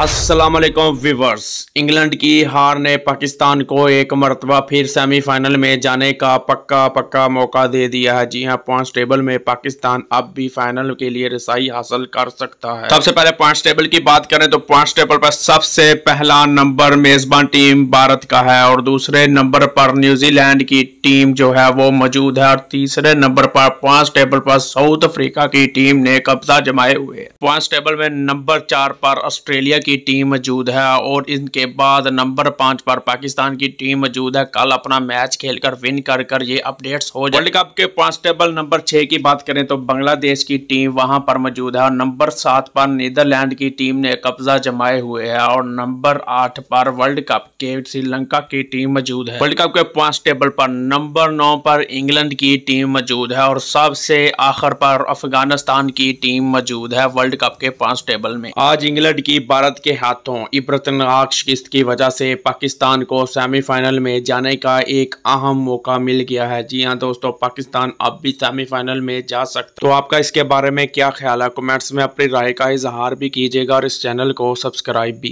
अस्सलाम वालेकुम viewers England की हार ने पाकिस्तान को एक मरतबा फिर सेमीफाइनल में जाने का पक्का पक्का मौका दे दिया है जी हां पॉइंट्स टेबल में पाकिस्तान अब भी फाइनल के लिए रसाई हासिल कर सकता है सबसे पहले पॉइंट्स टेबल की बात करें तो पॉइंट्स टेबल पर सबसे पहला नंबर मेजबान टीम भारत का है और दूसरे नंबर पर न्यूजीलैंड की टीम जो है वो मौजूद है और तीसरे नंबर पर पॉइंट्स टेबल पर साउथ अफ्रीका की टीम ने कब्जा जमाए हुए है पॉइंट्स टेबल में नंबर चार पर ऑस्ट्रेलिया की टीम मौजूद है और इनके बाद नंबर पाँच पर पाकिस्तान की टीम मौजूद है कल अपना मैच खेलकर विन कर कर ये अपडेट्स हो जाए वर्ल्ड कप के टेबल नंबर छः की बात करें तो बांग्लादेश की टीम वहाँ पर मौजूद है और नंबर सात पर नीदरलैंड की टीम ने कब्जा जमाए हुए है और नंबर आठ पर वर्ल्ड कप के श्रीलंका की टीम मौजूद है वर्ल्ड कप के टेबल पर नंबर नौ पर इंग्लैंड की टीम मौजूद है और सबसे आखिर पर अफगानिस्तान की टीम मौजूद है वर्ल्ड कप के टेबल में आज इंग्लैंड की भारत भारत के हाथों इबरतनाक्ष किस्त की वजह से पाकिस्तान को सेमीफाइनल में जाने का एक अहम मौका मिल गया है जी हाँ दोस्तों पाकिस्तान अब भी सेमीफाइनल में जा सकता तो आपका इसके बारे में क्या ख्याल है कमेंट्स में अपनी राय का इजहार भी कीजिएगा और इस चैनल को सब्सक्राइब भी